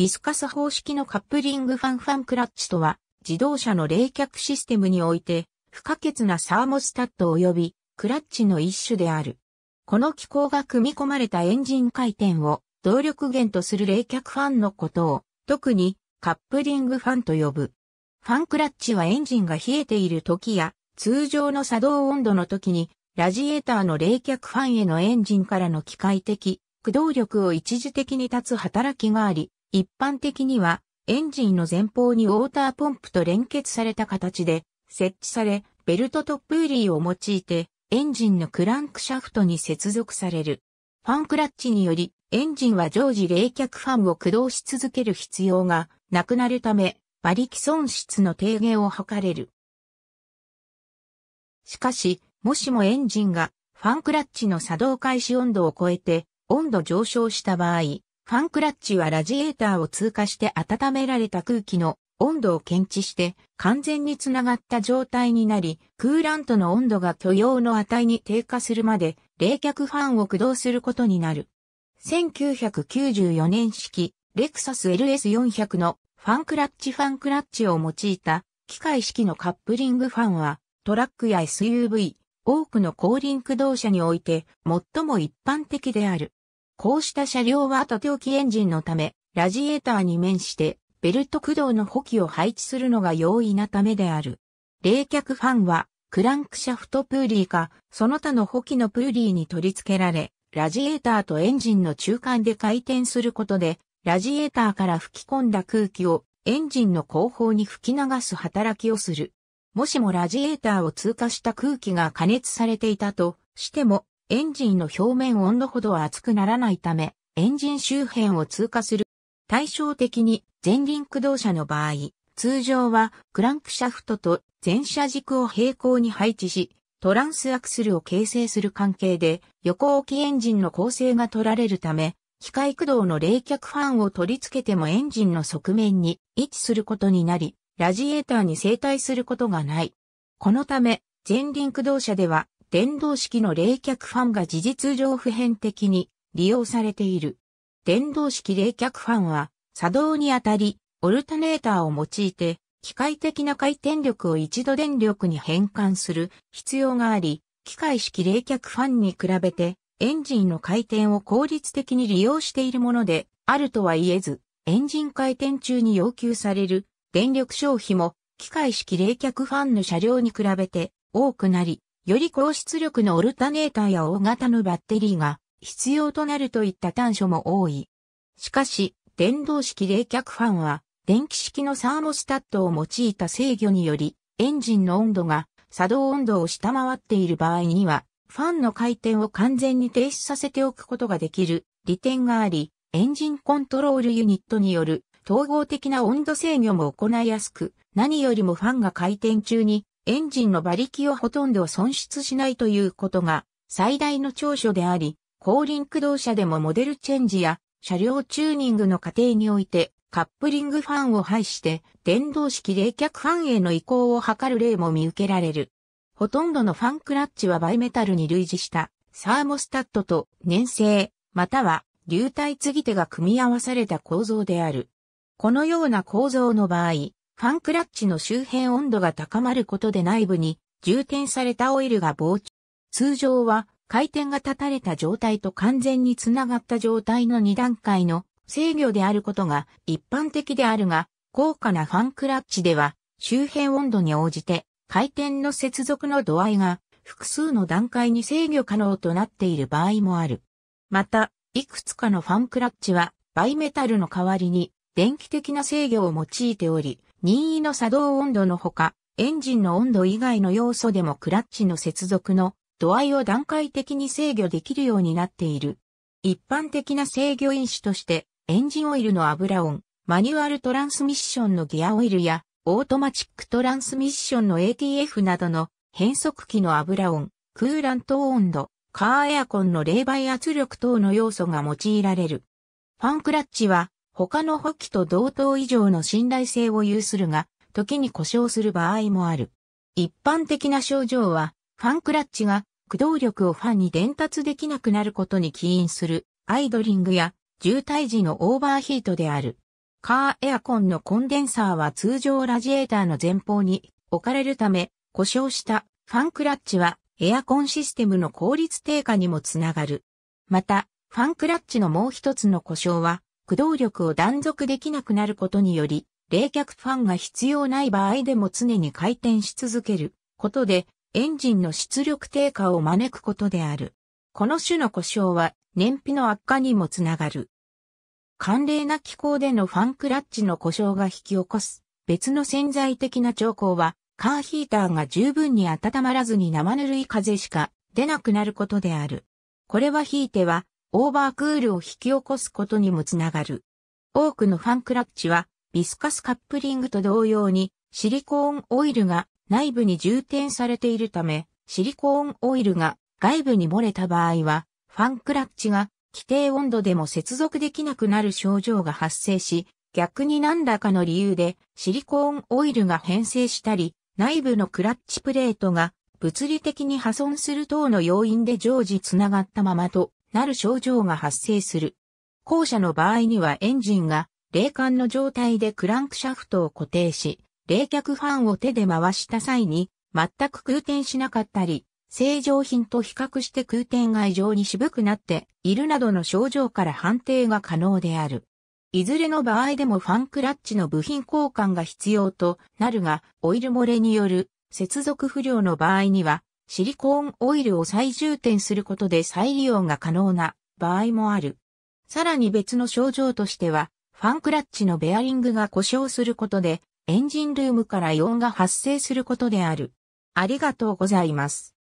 ビスカス方式のカップリングファンファンクラッチとは、自動車の冷却システムにおいて、不可欠なサーモスタット及びクラッチの一種である。この機構が組み込まれたエンジン回転を動力源とする冷却ファンのことを、特にカップリングファンと呼ぶ。ファンクラッチはエンジンが冷えている時や、通常の作動温度の時に、ラジエーターの冷却ファンへのエンジンからの機械的、駆動力を一時的に立つ働きがあり、一般的には、エンジンの前方にウォーターポンプと連結された形で設置され、ベルトとプーリーを用いて、エンジンのクランクシャフトに接続される。ファンクラッチにより、エンジンは常時冷却ファンを駆動し続ける必要がなくなるため、馬力損失の低減を図れる。しかし、もしもエンジンがファンクラッチの作動開始温度を超えて温度上昇した場合、ファンクラッチはラジエーターを通過して温められた空気の温度を検知して完全につながった状態になり、クーラントの温度が許容の値に低下するまで冷却ファンを駆動することになる。1994年式、レクサス LS400 のファンクラッチファンクラッチを用いた機械式のカップリングファンはトラックや SUV、多くの後輪駆動車において最も一般的である。こうした車両は縦置きエンジンのため、ラジエーターに面して、ベルト駆動の補給を配置するのが容易なためである。冷却ファンは、クランクシャフトプーリーか、その他の補給のプーリーに取り付けられ、ラジエーターとエンジンの中間で回転することで、ラジエーターから吹き込んだ空気をエンジンの後方に吹き流す働きをする。もしもラジエーターを通過した空気が加熱されていたとしても、エンジンの表面温度ほど熱くならないため、エンジン周辺を通過する。対照的に前輪駆動車の場合、通常はクランクシャフトと前車軸を平行に配置し、トランスアクスルを形成する関係で横置きエンジンの構成が取られるため、機械駆動の冷却ファンを取り付けてもエンジンの側面に位置することになり、ラジエーターに生体することがない。このため、前輪駆動車では電動式の冷却ファンが事実上普遍的に利用されている。電動式冷却ファンは作動にあたり、オルタネーターを用いて、機械的な回転力を一度電力に変換する必要があり、機械式冷却ファンに比べて、エンジンの回転を効率的に利用しているもので、あるとは言えず、エンジン回転中に要求される電力消費も、機械式冷却ファンの車両に比べて多くなり、より高出力のオルタネーターや大型のバッテリーが必要となるといった短所も多い。しかし、電動式冷却ファンは、電気式のサーモスタットを用いた制御により、エンジンの温度が作動温度を下回っている場合には、ファンの回転を完全に停止させておくことができる利点があり、エンジンコントロールユニットによる統合的な温度制御も行いやすく、何よりもファンが回転中にエンジンの馬力をほとんど損失しないということが最大の長所であり、後輪駆動車でもモデルチェンジや車両チューニングの過程においてカップリングファンを排して電動式冷却ファンへの移行を図る例も見受けられる。ほとんどのファンクラッチはバイメタルに類似したサーモスタットと粘性または流体継ぎ手が組み合わされた構造である。このような構造の場合、ファンクラッチの周辺温度が高まることで内部に充填されたオイルが膨張。通常は回転が立たれた状態と完全につながった状態の2段階の制御であることが一般的であるが、高価なファンクラッチでは周辺温度に応じて回転の接続の度合いが複数の段階に制御可能となっている場合もある。また、いくつかのファンクラッチはバイメタルの代わりに電気的な制御を用いており、任意の作動温度のほか、エンジンの温度以外の要素でもクラッチの接続の度合いを段階的に制御できるようになっている。一般的な制御因子として、エンジンオイルの油音、マニュアルトランスミッションのギアオイルや、オートマチックトランスミッションの ATF などの変速機の油音、クーラント温度、カーエアコンの冷媒圧力等の要素が用いられる。ファンクラッチは他の補機と同等以上の信頼性を有するが、時に故障する場合もある。一般的な症状は、ファンクラッチが駆動力をファンに伝達できなくなることに起因する、アイドリングや渋滞時のオーバーヒートである。カーエアコンのコンデンサーは通常ラジエーターの前方に置かれるため、故障したファンクラッチはエアコンシステムの効率低下にもつながる。また、ファンクラッチのもう一つの故障は、駆動力を断続できなくなることにより、冷却ファンが必要ない場合でも常に回転し続けることで、エンジンの出力低下を招くことである。この種の故障は燃費の悪化にもつながる。寒冷な気候でのファンクラッチの故障が引き起こす別の潜在的な兆候は、カーヒーターが十分に温まらずに生ぬるい風しか出なくなることである。これはひいてはオーバークールを引き起こすことにもつながる。多くのファンクラッチは、ビスカスカップリングと同様に、シリコーンオイルが内部に充填されているため、シリコーンオイルが外部に漏れた場合は、ファンクラッチが規定温度でも接続できなくなる症状が発生し、逆に何らかの理由でシリコーンオイルが変性したり、内部のクラッチプレートが物理的に破損する等の要因で常時つながったままとなる症状が発生する。後者の場合にはエンジンが冷感の状態でクランクシャフトを固定し、冷却ファンを手で回した際に全く空転しなかったり、正常品と比較して空転が異常に渋くなっているなどの症状から判定が可能である。いずれの場合でもファンクラッチの部品交換が必要となるが、オイル漏れによる接続不良の場合には、シリコーンオイルを再充填することで再利用が可能な場合もある。さらに別の症状としては、ファンクラッチのベアリングが故障することで、エンジンルームから異音が発生することである。ありがとうございます。